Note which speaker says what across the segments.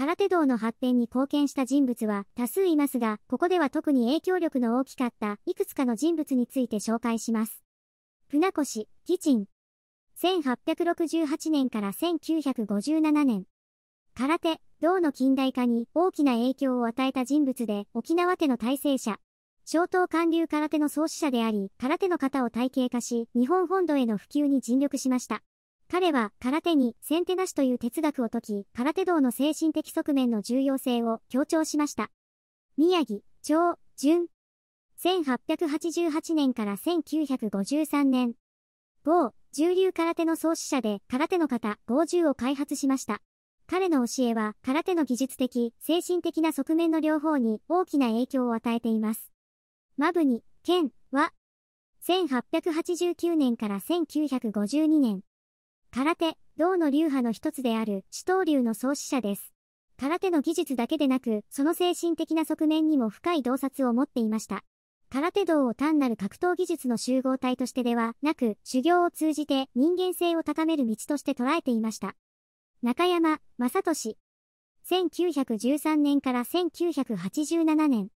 Speaker 1: 空手道の発展に貢献した人物は多数いますが、ここでは特に影響力の大きかったいくつかの人物について紹介します。船越、義珍。1868年から1957年。空手、道の近代化に大きな影響を与えた人物で、沖縄手の体制者。昭東韓流空手の創始者であり、空手の型を体系化し、日本本土への普及に尽力しました。彼は空手に先手なしという哲学を解き、空手道の精神的側面の重要性を強調しました。宮城、長、順。1888年から1953年。某、重流空手の創始者で空手の方、某重を開発しました。彼の教えは空手の技術的、精神的な側面の両方に大きな影響を与えています。マブニ、剣は、1889年から1952年。空手、道の流派の一つである死刀流の創始者です。空手の技術だけでなく、その精神的な側面にも深い洞察を持っていました。空手道を単なる格闘技術の集合体としてではなく、修行を通じて人間性を高める道として捉えていました。中山正俊。1913年から1987年。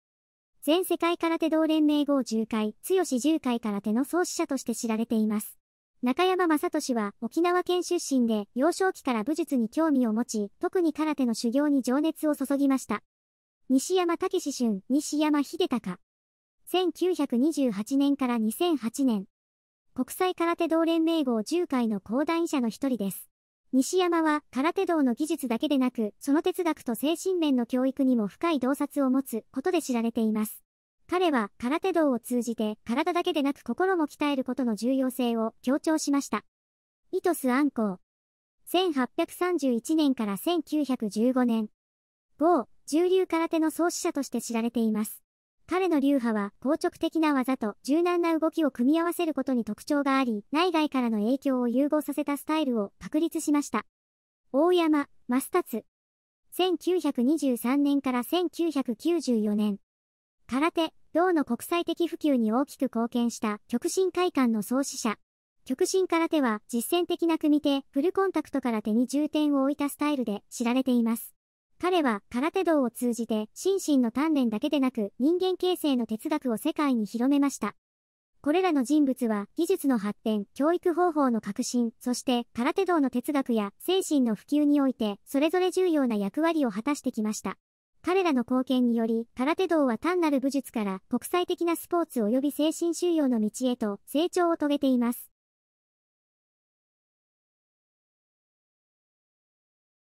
Speaker 1: 全世界空手道連盟号10回、強し10回空手の創始者として知られています。中山正俊は沖縄県出身で幼少期から武術に興味を持ち、特に空手の修行に情熱を注ぎました。西山武史春、西山秀隆。1928年から2008年。国際空手道連盟号10回の講談医者の一人です。西山は空手道の技術だけでなく、その哲学と精神面の教育にも深い洞察を持つことで知られています。彼は空手道を通じて体だけでなく心も鍛えることの重要性を強調しました。イトスアンコウ。1831年から1915年。某、重流空手の創始者として知られています。彼の流派は硬直的な技と柔軟な動きを組み合わせることに特徴があり、内外からの影響を融合させたスタイルを確立しました。大山、マスタツ。1923年から1994年。空手、道の国際的普及に大きく貢献した極真会館の創始者。極真空手は実践的な組手、フルコンタクトから手に重点を置いたスタイルで知られています。彼は空手道を通じて心身の鍛錬だけでなく人間形成の哲学を世界に広めました。これらの人物は技術の発展、教育方法の革新、そして空手道の哲学や精神の普及においてそれぞれ重要な役割を果たしてきました。彼らの貢献により、空手道は単なる武術から国際的なスポーツ及び精神修養の道へと成長を遂げています。